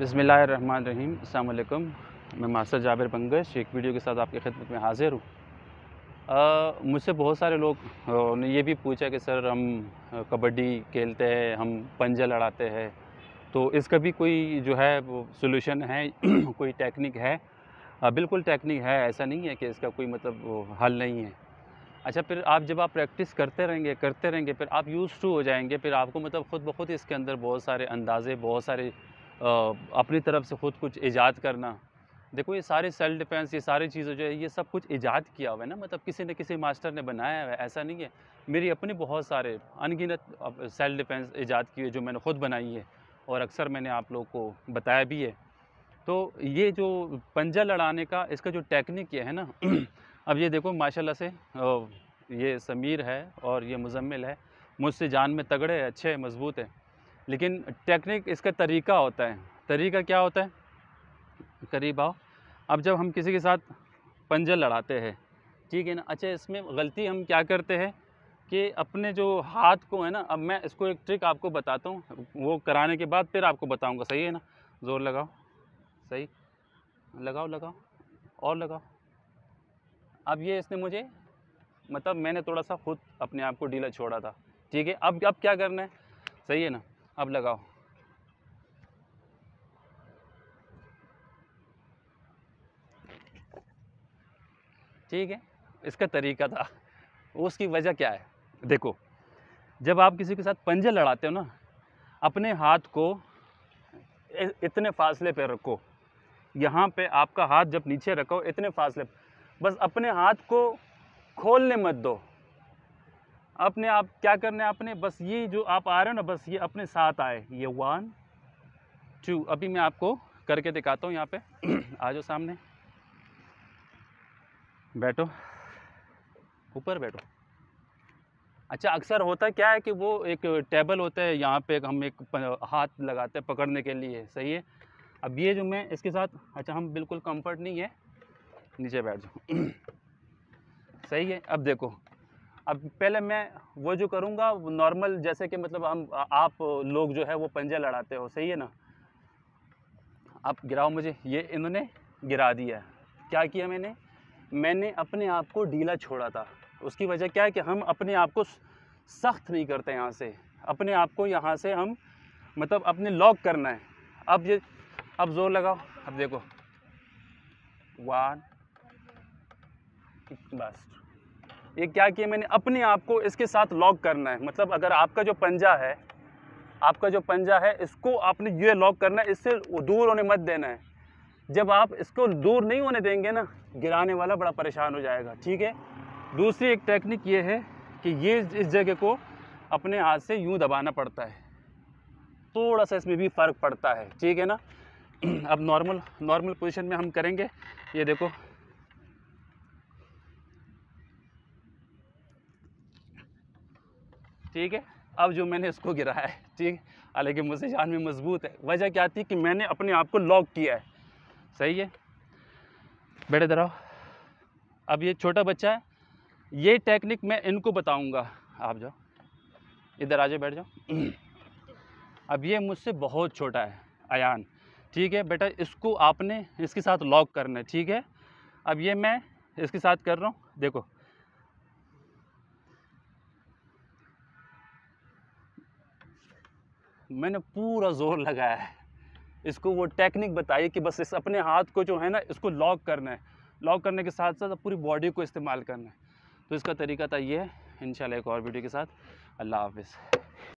बसमिल रहीम अल्लाम मैं मास्टर जाबिर पंगश एक वीडियो के साथ आपकी खिदमत में हाज़िर हूँ मुझसे बहुत सारे लोग ने ये भी पूछा कि सर हम कबड्डी खेलते हैं हम पंजे लड़ाते हैं तो इसका भी कोई जो है वो सोल्यूशन है कोई टेक्निक है बिल्कुल टेक्निक है ऐसा नहीं है कि इसका कोई मतलब हल नहीं है अच्छा फिर आप जब आप प्रैक्टिस करते रहेंगे करते रहेंगे फिर आप यूज़ टू हो जाएंगे फिर आपको मतलब ख़ुद ब खुद इसके अंदर बहुत सारे अंदाजे बहुत सारे अपनी तरफ से ख़ुद कुछ ईजाद करना देखो ये सारे सेल्फ डिफेंस ये सारी चीज़ें जो है ये सब कुछ ईजाद किया हुआ है ना मतलब किसी न किसी मास्टर ने बनाया हुआ है ऐसा नहीं है मेरी अपने बहुत सारे अनगिनत सेल्फ डिफेंस ईजाद किए जो मैंने ख़ुद बनाई है और अक्सर मैंने आप लोग को बताया भी है तो ये जो पंजा लड़ाने का इसका जो टेक्निक है ना अब ये देखो माशा से ये समीर है और ये मुजम्मिल है मुझसे जान में तगड़े अच्छे मज़बूत है लेकिन टेक्निक इसका तरीका होता है तरीका क्या होता है करीब आओ अब जब हम किसी के साथ पंजे लड़ाते हैं ठीक है ना अच्छा इसमें गलती हम क्या करते हैं कि अपने जो हाथ को है ना अब मैं इसको एक ट्रिक आपको बताता हूँ वो कराने के बाद फिर आपको बताऊँगा सही है ना ज़ोर लगाओ सही लगाओ लगाओ और लगाओ अब ये इसने मुझे मतलब मैंने थोड़ा सा खुद अपने आप को डीला छोड़ा था ठीक है अब अब क्या करना है सही है ना अब लगाओ ठीक है इसका तरीका था उसकी वजह क्या है देखो जब आप किसी के साथ पंजे लड़ाते हो ना अपने हाथ को इतने फासले पर रखो यहाँ पे आपका हाथ जब नीचे रखो इतने फासले पर बस अपने हाथ को खोलने मत दो अपने आप क्या करना है आपने बस ये जो आप आ रहे हो ना बस ये अपने साथ आए ये वन टू अभी मैं आपको करके दिखाता हूँ यहाँ पे आ जाओ सामने बैठो ऊपर बैठो अच्छा अक्सर होता क्या है कि वो एक टेबल होता है यहाँ पे हम एक हाथ लगाते हैं पकड़ने के लिए सही है अब ये जो मैं इसके साथ अच्छा हम बिल्कुल कंफर्ट नहीं है नीचे बैठ जाओ सही है अब देखो अब पहले मैं वो जो करूँगा नॉर्मल जैसे कि मतलब हम आप लोग जो है वो पंजे लड़ाते हो सही है ना आप गिराओ मुझे ये इन्होंने गिरा दिया क्या किया मैंने मैंने अपने आप को ढीला छोड़ा था उसकी वजह क्या है कि हम अपने आप को सख्त नहीं करते यहाँ से अपने आप को यहाँ से हम मतलब अपने लॉक करना है अब ये अब ज़ोर लगाओ अब देखो वन बस ये क्या किया मैंने अपने आप को इसके साथ लॉक करना है मतलब अगर आपका जो पंजा है आपका जो पंजा है इसको आपने ये लॉक करना है इससे दूर होने मत देना है जब आप इसको दूर नहीं होने देंगे ना गिराने वाला बड़ा परेशान हो जाएगा ठीक है दूसरी एक टेक्निक ये है कि ये इस जगह को अपने हाथ से यूँ दबाना पड़ता है थोड़ा सा इसमें भी फ़र्क पड़ता है ठीक है ना अब नॉर्मल नॉर्मल पोजीशन में हम करेंगे ये देखो ठीक है अब जो मैंने इसको गिराया है ठीक हालांकि मुझे जान में मजबूत है वजह क्या थी कि मैंने अपने आप को लॉक किया है सही है बेटे दराओ अब ये छोटा बच्चा है ये टेक्निक मैं इनको बताऊंगा आप जाओ इधर आ जाओ बैठ जाओ अब ये मुझसे बहुत छोटा है अन ठीक है बेटा इसको आपने इसके साथ लॉक करना है ठीक है अब ये मैं इसके साथ कर रहा हूँ देखो मैंने पूरा ज़ोर लगाया है इसको वो टेक्निक बताई कि बस इस अपने हाथ को जो है ना इसको लॉक करना है लॉक करने के साथ साथ पूरी बॉडी को इस्तेमाल करना है तो इसका तरीका था ये है इन एक और वीडियो के साथ अल्लाह हाफिज़